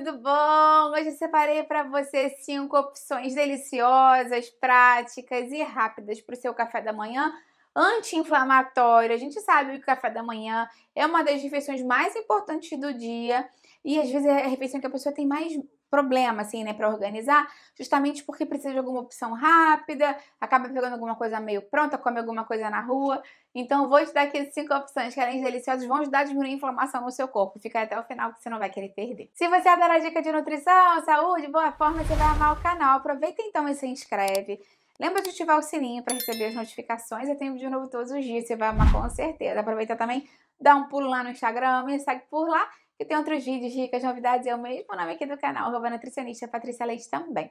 tudo bom? Hoje separei para você cinco opções deliciosas, práticas e rápidas para o seu café da manhã anti-inflamatório. A gente sabe que o café da manhã é uma das refeições mais importantes do dia e às vezes é a refeição que a pessoa tem mais problema, assim, né, para organizar, justamente porque precisa de alguma opção rápida, acaba pegando alguma coisa meio pronta, come alguma coisa na rua. Então, vou te dar aqui cinco opções que, além de deliciosas, vão ajudar a diminuir a inflamação no seu corpo. Fica até o final que você não vai querer perder. Se você adora a dica de nutrição, saúde, boa forma, você vai amar o canal. Aproveita então e se inscreve. Lembra de ativar o sininho para receber as notificações. Eu tenho vídeo novo todos os dias, você vai amar com certeza. Aproveita também, dá um pulo lá no Instagram, me segue por lá que tem outros vídeos, dicas, novidades, eu mesmo, o nome aqui do canal, arroba nutricionista Patrícia Leite também.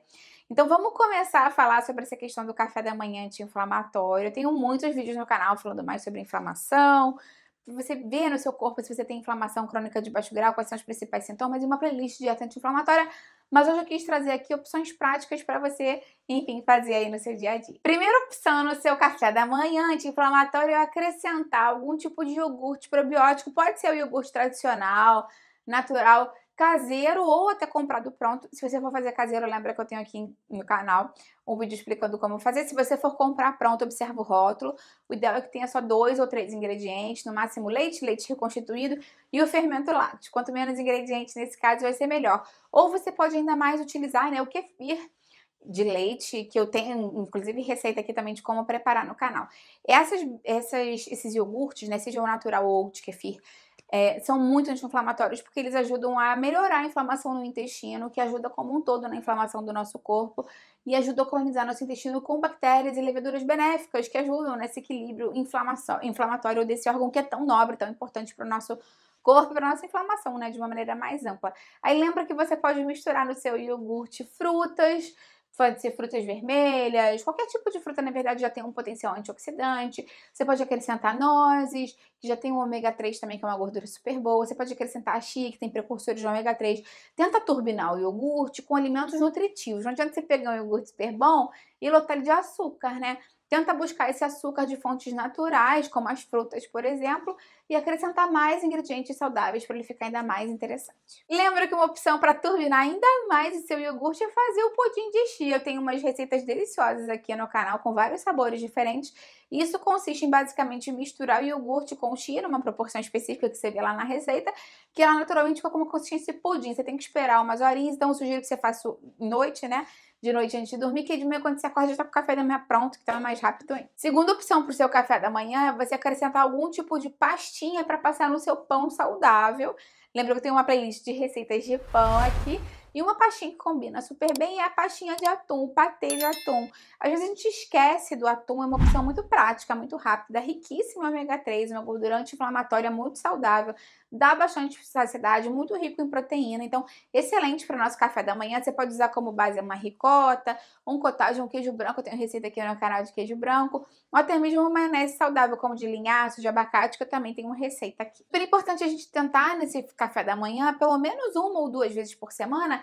Então vamos começar a falar sobre essa questão do café da manhã anti-inflamatório. Eu tenho muitos vídeos no canal falando mais sobre inflamação, você vê no seu corpo se você tem inflamação crônica de baixo grau, quais são os principais sintomas, e uma playlist de dieta anti-inflamatória mas hoje eu quis trazer aqui opções práticas para você, enfim, fazer aí no seu dia a dia. Primeira opção no seu café da manhã anti-inflamatório é acrescentar algum tipo de iogurte probiótico, pode ser o iogurte tradicional, natural, caseiro ou até comprado pronto. Se você for fazer caseiro, lembra que eu tenho aqui no canal um vídeo explicando como fazer. Se você for comprar pronto, observa o rótulo. O ideal é que tenha só dois ou três ingredientes, no máximo leite, leite reconstituído e o fermento lácteo. Quanto menos ingredientes nesse caso, vai ser melhor. Ou você pode ainda mais utilizar né, o kefir de leite, que eu tenho, inclusive, receita aqui também de como preparar no canal. Essas, essas, esses iogurtes, né, seja o natural ou de kefir, é, são muito anti-inflamatórios porque eles ajudam a melhorar a inflamação no intestino, que ajuda como um todo na inflamação do nosso corpo e ajuda a colonizar nosso intestino com bactérias e leveduras benéficas que ajudam nesse equilíbrio inflamatório desse órgão que é tão nobre, tão importante para o nosso corpo, para nossa inflamação, né, de uma maneira mais ampla. Aí lembra que você pode misturar no seu iogurte frutas, pode ser frutas vermelhas, qualquer tipo de fruta, na verdade, já tem um potencial antioxidante. Você pode acrescentar nozes, que já tem o ômega 3 também, que é uma gordura super boa. Você pode acrescentar a chia, que tem precursores de ômega 3. Tenta turbinar o iogurte com alimentos uhum. nutritivos. Não adianta você pegar um iogurte super bom e lotar ele de açúcar, né? Tenta buscar esse açúcar de fontes naturais, como as frutas, por exemplo, e acrescentar mais ingredientes saudáveis para ele ficar ainda mais interessante. Lembra que uma opção para turbinar ainda mais o seu iogurte é fazer o pudim de chia. Eu tenho umas receitas deliciosas aqui no canal com vários sabores diferentes. Isso consiste em basicamente misturar o iogurte com chia numa proporção específica que você vê lá na receita, que ela naturalmente fica como consistência de pudim. Você tem que esperar umas horinhas, então eu sugiro que você faça noite, né? de noite antes de dormir, que de manhã quando você acorda já tá com o café da manhã pronto, que tá mais rápido ainda. Segunda opção pro seu café da manhã é você acrescentar algum tipo de pastinha para passar no seu pão saudável. Lembra que eu tenho uma playlist de receitas de pão aqui. E uma pastinha que combina super bem é a pastinha de atum, o patê de atum. Às vezes a gente esquece do atum, é uma opção muito prática, muito rápida, riquíssima em ômega 3, uma gordura anti-inflamatória muito saudável, dá bastante saciedade, muito rico em proteína. Então, excelente para o nosso café da manhã. Você pode usar como base uma ricota, um cottage, um queijo branco. Eu tenho receita aqui no canal de queijo branco. Ou até mesmo uma maionese saudável, como de linhaço, de abacate, que eu também tenho uma receita aqui. Super importante a gente tentar nesse café da manhã, pelo menos uma ou duas vezes por semana,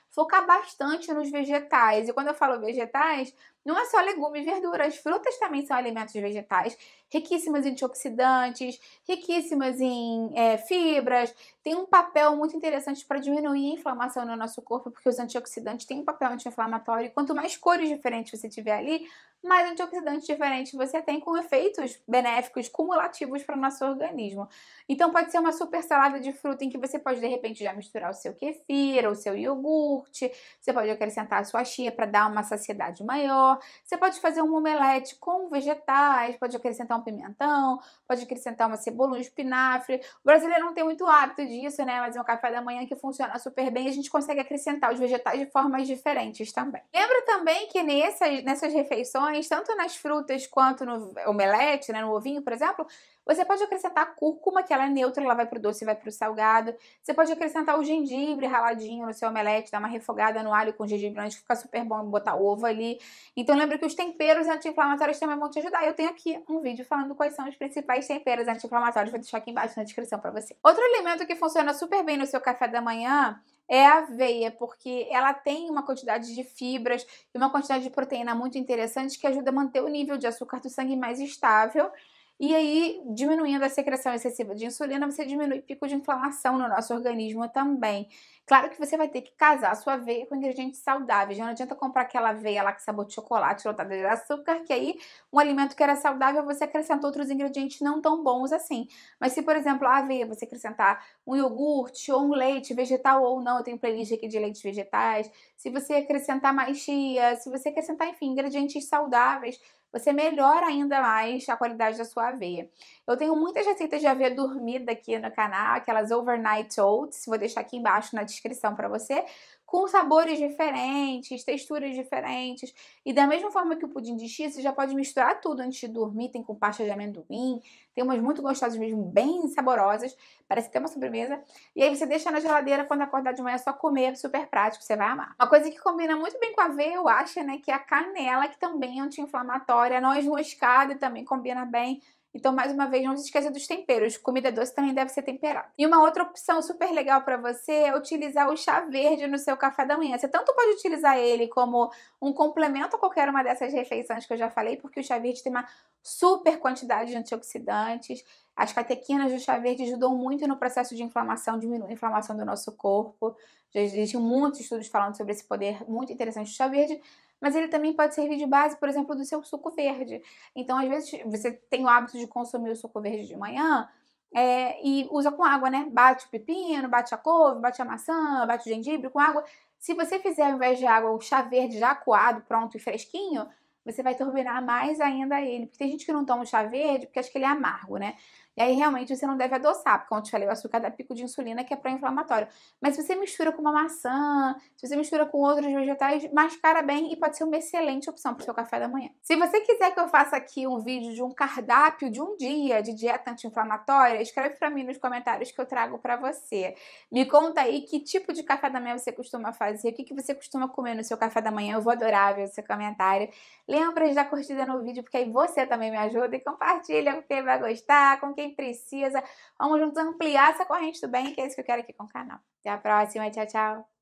focar bastante nos vegetais. E quando eu falo vegetais, não é só legumes e verduras, frutas também são alimentos vegetais, riquíssimas em antioxidantes, riquíssimas em é, fibras, tem um papel muito interessante para diminuir a inflamação no nosso corpo, porque os antioxidantes têm um papel anti-inflamatório, e quanto mais cores diferentes você tiver ali, mais antioxidantes diferentes você tem com efeitos benéficos cumulativos para o nosso organismo. Então pode ser uma super salada de fruta em que você pode de repente já misturar o seu kefir, o seu iogurte, iogurte, você pode acrescentar a sua chia para dar uma saciedade maior, você pode fazer um omelete com vegetais, pode acrescentar um pimentão, pode acrescentar uma cebola, um espinafre. O brasileiro não tem muito hábito disso, né? Mas é um café da manhã que funciona super bem a gente consegue acrescentar os vegetais de formas diferentes também. Lembra também que nessas, nessas refeições, tanto nas frutas quanto no omelete, né, no ovinho, por exemplo, você pode acrescentar cúrcuma, que ela é neutra, ela vai pro doce e vai pro salgado. Você pode acrescentar o gengibre raladinho no seu omelete, dar uma refogada no alho com gengibre antes, que fica super bom botar ovo ali. Então lembra que os temperos anti-inflamatórios também vão te ajudar. Eu tenho aqui um vídeo falando quais são os principais temperos anti-inflamatórios, vou deixar aqui embaixo na descrição para você. Outro alimento que funciona super bem no seu café da manhã é a aveia, porque ela tem uma quantidade de fibras e uma quantidade de proteína muito interessante que ajuda a manter o nível de açúcar do sangue mais estável e aí, diminuindo a secreção excessiva de insulina, você diminui o pico de inflamação no nosso organismo também. Claro que você vai ter que casar a sua aveia com ingredientes saudáveis. Não adianta comprar aquela aveia lá que sabor de chocolate, lotada de açúcar, que aí um alimento que era saudável, você acrescenta outros ingredientes não tão bons assim. Mas se, por exemplo, a aveia, você acrescentar um iogurte ou um leite vegetal ou não, eu tenho playlist aqui de leites vegetais. Se você acrescentar mais chia, se você acrescentar, enfim, ingredientes saudáveis, você melhora ainda mais a qualidade da sua aveia. Eu tenho muitas receitas de aveia dormida aqui no canal, aquelas overnight oats, vou deixar aqui embaixo na descrição para você com sabores diferentes, texturas diferentes. E da mesma forma que o pudim de chia, você já pode misturar tudo antes de dormir. Tem com pasta de amendoim, tem umas muito gostosas mesmo, bem saborosas. Parece até uma sobremesa. E aí você deixa na geladeira, quando acordar de manhã, é só comer, super prático, você vai amar. Uma coisa que combina muito bem com a aveia, eu acho, né, que é a canela, que também é anti-inflamatória. A noz moscada também combina bem. Então, mais uma vez, não se esqueça dos temperos. Comida doce também deve ser temperada. E uma outra opção super legal para você é utilizar o chá verde no seu café da manhã. Você tanto pode utilizar ele como um complemento a qualquer uma dessas refeições que eu já falei, porque o chá verde tem uma super quantidade de antioxidantes. As catequinas do chá verde ajudam muito no processo de inflamação, diminuem a inflamação do nosso corpo. Já existem muitos estudos falando sobre esse poder muito interessante do chá verde mas ele também pode servir de base, por exemplo, do seu suco verde. Então, às vezes, você tem o hábito de consumir o suco verde de manhã, é, e usa com água, né? Bate o pepino, bate a couve, bate a maçã, bate o gengibre com água. Se você fizer, ao invés de água, o chá verde já coado, pronto e fresquinho, você vai turbinar mais ainda ele. Porque tem gente que não toma o chá verde porque acha que ele é amargo, né? E aí realmente você não deve adoçar, porque como eu te falei, o açúcar dá pico de insulina que é pró-inflamatório. Mas se você mistura com uma maçã, se você mistura com outros vegetais, mascara bem e pode ser uma excelente opção para o seu café da manhã. Se você quiser que eu faça aqui um vídeo de um cardápio de um dia de dieta anti-inflamatória, escreve para mim nos comentários que eu trago para você. Me conta aí que tipo de café da manhã você costuma fazer, o que, que você costuma comer no seu café da manhã, eu vou adorar ver o seu comentário. Lembra de dar curtida no vídeo, porque aí você também me ajuda e compartilha com quem vai gostar, com quem quem precisa. Vamos juntos ampliar essa corrente do bem, que é isso que eu quero aqui com o canal. Até a próxima, tchau, tchau.